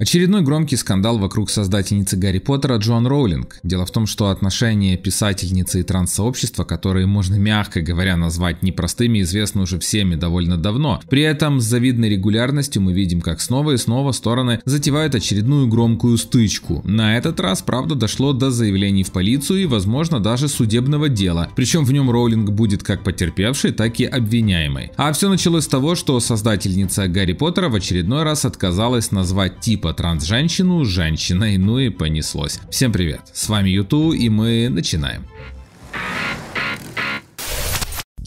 Очередной громкий скандал вокруг создательницы Гарри Поттера Джоан Роулинг. Дело в том, что отношения писательницы и транссообщества, которые можно мягко говоря назвать непростыми, известны уже всеми довольно давно. При этом с завидной регулярностью мы видим, как снова и снова стороны затевают очередную громкую стычку. На этот раз, правда, дошло до заявлений в полицию и, возможно, даже судебного дела. Причем в нем Роулинг будет как потерпевшей, так и обвиняемой. А все началось с того, что создательница Гарри Поттера в очередной раз отказалась назвать тип типа транс-женщину женщиной, ну и понеслось. Всем привет, с вами Юту и мы начинаем.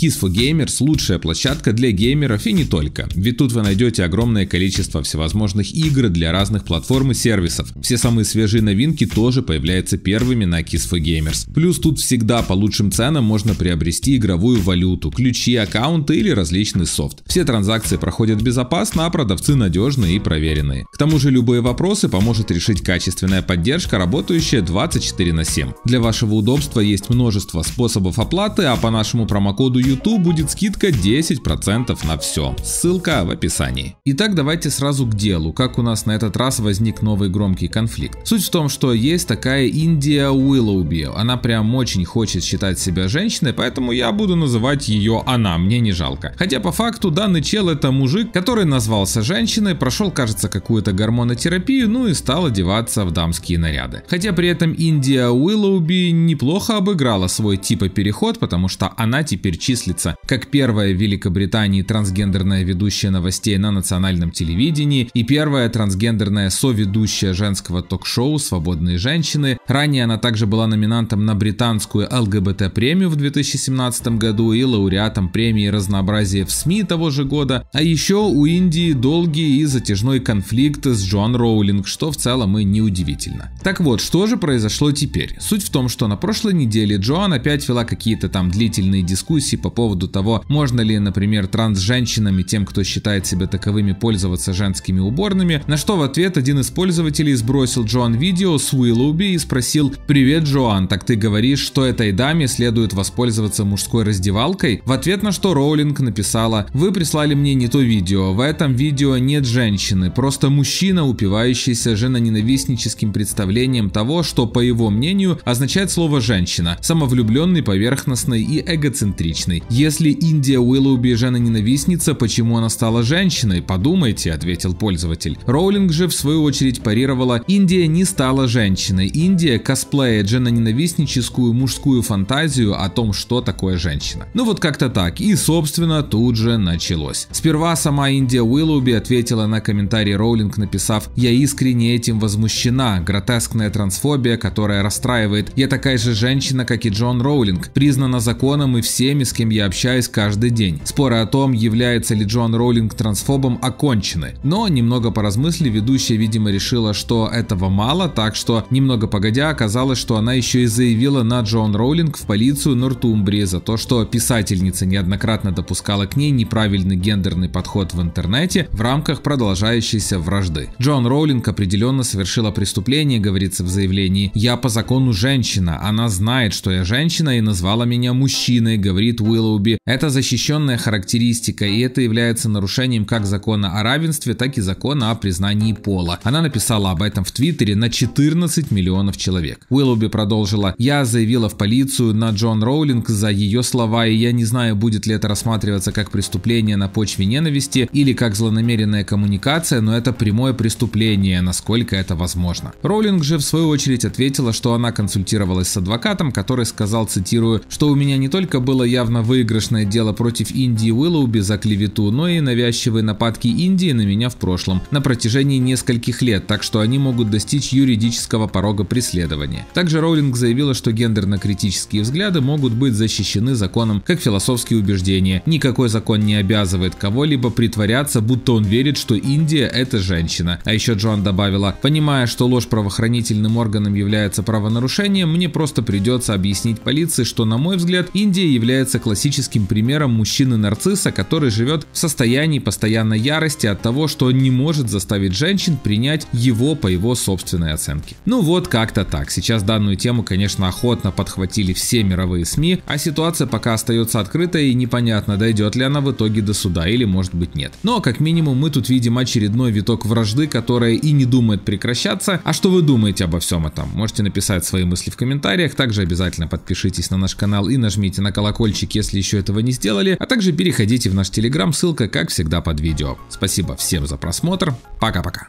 Kisfo Gamers – лучшая площадка для геймеров и не только, ведь тут вы найдете огромное количество всевозможных игр для разных платформ и сервисов. Все самые свежие новинки тоже появляются первыми на Kisfo Gamers. Плюс тут всегда по лучшим ценам можно приобрести игровую валюту, ключи, аккаунты или различный софт. Все транзакции проходят безопасно, а продавцы надежные и проверенные. К тому же любые вопросы поможет решить качественная поддержка, работающая 24 на 7. Для вашего удобства есть множество способов оплаты, а по нашему промокоду YouTube будет скидка 10% на все. Ссылка в описании. Итак, давайте сразу к делу, как у нас на этот раз возник новый громкий конфликт. Суть в том, что есть такая Индия Уиллоуби. Она прям очень хочет считать себя женщиной, поэтому я буду называть ее она, мне не жалко. Хотя по факту данный чел это мужик, который назвался женщиной, прошел, кажется, какую-то гормонотерапию, ну и стал одеваться в дамские наряды. Хотя при этом Индия Уиллоуби неплохо обыграла свой типа переход, потому что она теперь чисто числится как первая в Великобритании трансгендерная ведущая новостей на национальном телевидении и первая трансгендерная соведущая женского ток-шоу «Свободные женщины». Ранее она также была номинантом на британскую ЛГБТ-премию в 2017 году и лауреатом премии «Разнообразие в СМИ» того же года. А еще у Индии долгий и затяжной конфликт с Джоан Роулинг, что в целом и неудивительно. Так вот, что же произошло теперь? Суть в том, что на прошлой неделе Джоан опять вела какие-то там длительные дискуссии по по поводу того, можно ли, например, транс-женщинам и тем, кто считает себя таковыми, пользоваться женскими уборными, на что в ответ один из пользователей сбросил Джоан видео с Уиллоуби и спросил «Привет, Джоан, так ты говоришь, что этой даме следует воспользоваться мужской раздевалкой?» В ответ на что Роулинг написала «Вы прислали мне не то видео, в этом видео нет женщины, просто мужчина, упивающийся женоненавистническим представлением того, что, по его мнению, означает слово «женщина», самовлюбленный, поверхностный и эгоцентричный женщиной. Если Индия Уиллоуби жена-ненавистница, почему она стала женщиной? Подумайте, ответил пользователь. Роулинг же в свою очередь парировала, Индия не стала женщиной. Индия косплеит жена-ненавистническую мужскую фантазию о том, что такое женщина. Ну вот как-то так. И собственно тут же началось. Сперва сама Индия Уиллоуби ответила на комментарий Роулинг, написав «Я искренне этим возмущена. Гротескная трансфобия, которая расстраивает. Я такая же женщина, как и Джон Роулинг. Признана законом и всеми, с кем которым я общаюсь каждый день. Споры о том, является ли Джон Роулинг трансфобом, окончены. Но немного поразмыслив, ведущая, видимо, решила, что этого мало, так что немного погодя оказалось, что она еще и заявила на Джон Роулинг в полицию Нортумбрии за то, что писательница неоднократно допускала к ней неправильный гендерный подход в интернете в рамках продолжающейся вражды. Джон Роулинг определенно совершила преступление, говорится в заявлении. «Я по закону женщина, она знает, что я женщина и назвала меня мужчиной», говорит Уиллоуби – это защищенная характеристика, и это является нарушением как закона о равенстве, так и закона о признании пола. Она написала об этом в Твиттере на 14 миллионов человек. Уиллоуби продолжила «Я заявила в полицию на Джон Роулинг за ее слова, и я не знаю, будет ли это рассматриваться как преступление на почве ненависти или как злонамеренная коммуникация, но это прямое преступление, насколько это возможно». Роулинг же в свою очередь ответила, что она консультировалась с адвокатом, который сказал, цитирую, «что у меня не только было явно прямо выигрышное дело против Индии Уиллоуби за клевету, но и навязчивые нападки Индии на меня в прошлом на протяжении нескольких лет, так что они могут достичь юридического порога преследования. Также Роулинг заявила, что гендерно-критические взгляды могут быть защищены законом как философские убеждения. Никакой закон не обязывает кого-либо притворяться, будто он верит, что Индия – это женщина. А еще Джон добавила, понимая, что ложь правоохранительным органам является правонарушением, мне просто придется объяснить полиции, что, на мой взгляд, Индия является классическим примером мужчины-нарцисса, который живет в состоянии постоянной ярости от того, что он не может заставить женщин принять его по его собственной оценке. Ну вот как-то так. Сейчас данную тему, конечно, охотно подхватили все мировые СМИ, а ситуация пока остается открытой и непонятно, дойдет ли она в итоге до суда или может быть нет. Но как минимум мы тут видим очередной виток вражды, которая и не думает прекращаться. А что вы думаете обо всем этом? Можете написать свои мысли в комментариях, также обязательно подпишитесь на наш канал и нажмите на колокольчики если еще этого не сделали, а также переходите в наш телеграм, ссылка как всегда под видео. Спасибо всем за просмотр, пока-пока.